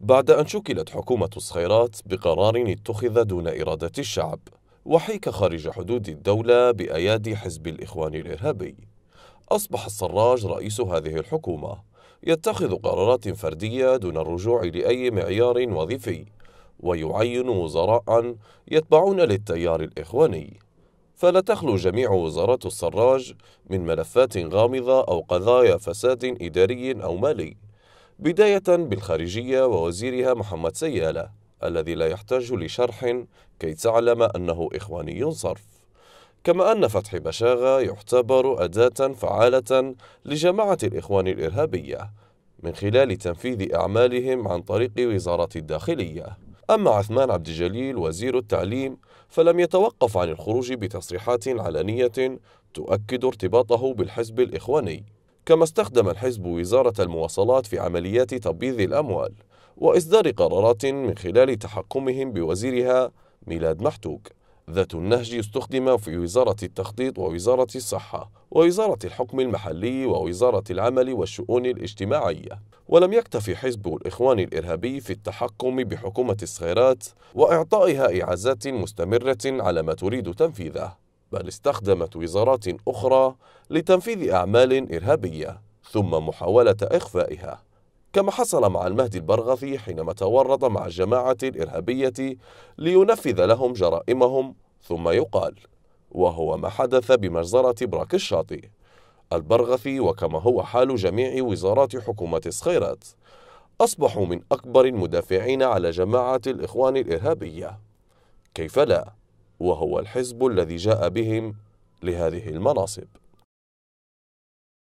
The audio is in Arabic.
بعد أن شكلت حكومة الصخيرات بقرار اتخذ دون إرادة الشعب وحيك خارج حدود الدولة بأيادي حزب الإخوان الإرهابي أصبح السراج رئيس هذه الحكومة يتخذ قرارات فردية دون الرجوع لأي معيار وظيفي ويعين وزراء يتبعون للتيار الإخواني فلا تخلو جميع وزارات السراج من ملفات غامضة أو قضايا فساد إداري أو مالي بداية بالخارجية ووزيرها محمد سيالة الذي لا يحتاج لشرح كي تعلم أنه إخواني صرف كما أن فتحي بشاغة يعتبر أداة فعالة لجماعة الإخوان الإرهابية من خلال تنفيذ أعمالهم عن طريق وزارة الداخلية أما عثمان عبد الجليل وزير التعليم فلم يتوقف عن الخروج بتصريحات علنية تؤكد ارتباطه بالحزب الإخواني كما استخدم الحزب وزارة المواصلات في عمليات تبييض الأموال وإصدار قرارات من خلال تحكمهم بوزيرها ميلاد محتوك ذات النهج استخدم في وزارة التخطيط ووزارة الصحة ووزارة الحكم المحلي ووزارة العمل والشؤون الاجتماعية ولم يكتف حزب الإخوان الإرهابي في التحكم بحكومة الصغيرات وإعطائها إعازات مستمرة على ما تريد تنفيذه بل استخدمت وزارات أخرى لتنفيذ أعمال إرهابية ثم محاولة إخفائها كما حصل مع المهدي البرغثي حينما تورط مع الجماعة الإرهابية لينفذ لهم جرائمهم ثم يقال وهو ما حدث بمجزرة براك الشاطئ البرغثي وكما هو حال جميع وزارات حكومة الصخيرات أصبحوا من أكبر المدافعين على جماعة الإخوان الإرهابية كيف لا؟ وهو الحزب الذي جاء بهم لهذه المناصب